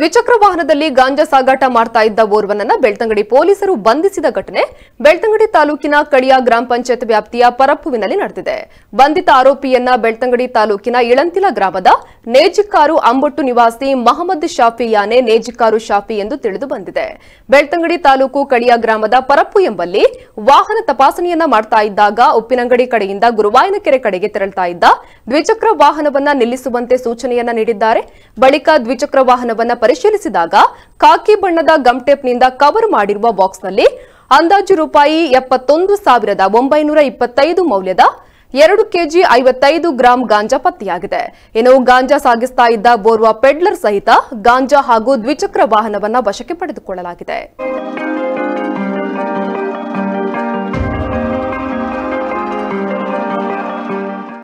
ದ್ವಿಚಕ್ರ ವಾಹನದಲ್ಲಿ ಗಾಂಜಾ ಸಾಗಾಟ ಮಾಡ್ತಾ ಇದ್ದ ಓರ್ವನನ್ನ ಬೆಳ್ತಂಗಡಿ ಪೊಲೀಸರು ಬಂಧಿಸಿದ ಘಟನೆ ಬೆಳ್ತಂಗಡಿ ತಾಲೂಕಿನ ಕಡಿಯ ಗ್ರಾಮ ಪಂಚಾಯತ್ ವ್ಯಾಪ್ತಿಯ ಪರಪ್ಪುವಿನಲ್ಲಿ ನಡೆದಿದೆ ಬಂಧಿತ ಆರೋಪಿಯನ್ನ ಬೆಳ್ತಂಗಡಿ ತಾಲೂಕಿನ ಇಳಂತಿಲ ಗ್ರಾಮದ ನೇಜಿಕ್ಕಾರು ಅಂಬೊಟ್ಟು ನಿವಾಸಿ ಮಹಮ್ಮದ್ ಶಾಫಿ ಯಾನೆ ನೇಜಿಕ್ಕಾರು ಶಾಫಿ ಎಂದು ತಿಳಿದು ಬಂದಿದೆ ಬೆಳ್ತಂಗಡಿ ತಾಲೂಕು ಕಡಿಯ ಗ್ರಾಮದ ಪರಪ್ಪು ಎಂಬಲ್ಲಿ ವಾಹನ ತಪಾಸಣೆಯನ್ನ ಮಾಡ್ತಾ ಇದ್ದಾಗ ಉಪ್ಪಿನಂಗಡಿ ಕಡೆಯಿಂದ ಗುರುವಾಯನಕೆರೆ ಕಡೆಗೆ ತೆರಳುತ್ತಾ ಇದ್ದ ದ್ವಿಚಕ್ರ ವಾಹನವನ್ನ ನಿಲ್ಲಿಸುವಂತೆ ಸೂಚನೆಯನ್ನ ನೀಡಿದ್ದಾರೆ ಬಳಿಕ ದ್ವಿಚಕ್ರ ವಾಹನವನ್ನ ಪರಿಶೀಲಿಸಿದಾಗ ಖಾಕಿ ಬಣ್ಣದ ಗಮ್ಟೇಪ್ನಿಂದ ಕವರ್ ಮಾಡಿರುವ ಬಾಕ್ಸ್ನಲ್ಲಿ ಅಂದಾಜು ರೂಪಾಯಿ ಎಪ್ಪತ್ತೊಂದು ಸಾವಿರದ ಒಂಬೈನೂರ ಇಪ್ಪತ್ತೈದು ಮೌಲ್ಯದ ಎರಡು ಕೆಜಿ ಐವತ್ತೈದು ಗ್ರಾಂ ಗಾಂಜಾ ಪತ್ತೆಯಾಗಿದೆ ಇನ್ನು ಗಾಂಜಾ ಸಾಗಿಸ್ತಾ ಇದ್ದ ಬೋರ್ವ ಪೆಡ್ಲರ್ ಸಹಿತ ಗಾಂಜಾ ಹಾಗೂ ದ್ವಿಚಕ್ರ ವಾಹನವನ್ನು ವಶಕ್ಕೆ ಪಡೆದುಕೊಳ್ಳಲಾಗಿದೆ